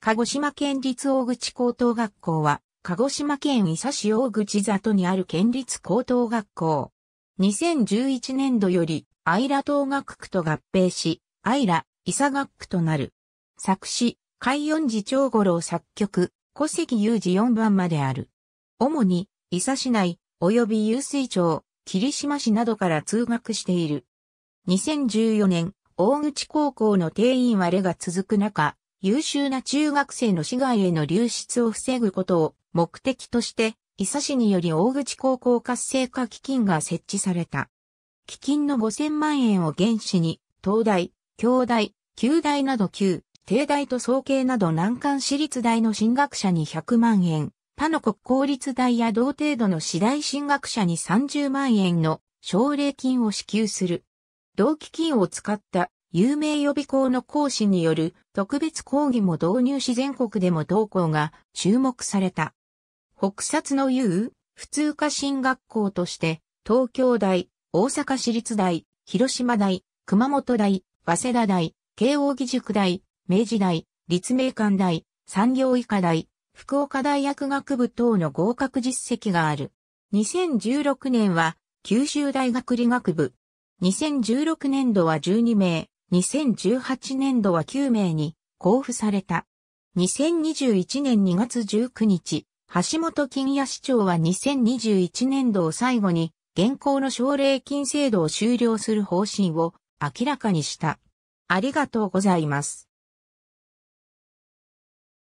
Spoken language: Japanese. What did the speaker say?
鹿児島県立大口高等学校は、鹿児島県伊佐市大口里にある県立高等学校。2011年度より、イラ等学区と合併し、イラ、伊佐学区となる。作詞、海音寺長五郎作曲、古関有二4番まである。主に、伊佐市内、及び湧水町、霧島市などから通学している。2014年、大口高校の定員割れが続く中、優秀な中学生の市外への流出を防ぐことを目的として、伊佐市により大口高校活性化基金が設置された。基金の5000万円を原資に、東大、京大、旧大など旧、帝大と総計など難関私立大の進学者に100万円、他の国公立大や同程度の私大進学者に30万円の奨励金を支給する。同基金を使った有名予備校の講師による特別講義も導入し全国でも同校が注目された。北薩のう普通科進学校として、東京大、大阪市立大、広島大、熊本大、早稲田大、慶応義塾大、明治大、立命館大、産業医科大、福岡大学学部等の合格実績がある。2016年は、九州大学理学部。2016年度は12名、2018年度は9名に交付された。2021年2月19日、橋本金谷市長は2021年度を最後に現行の奨励金制度を終了する方針を明らかにした。ありがとうございます。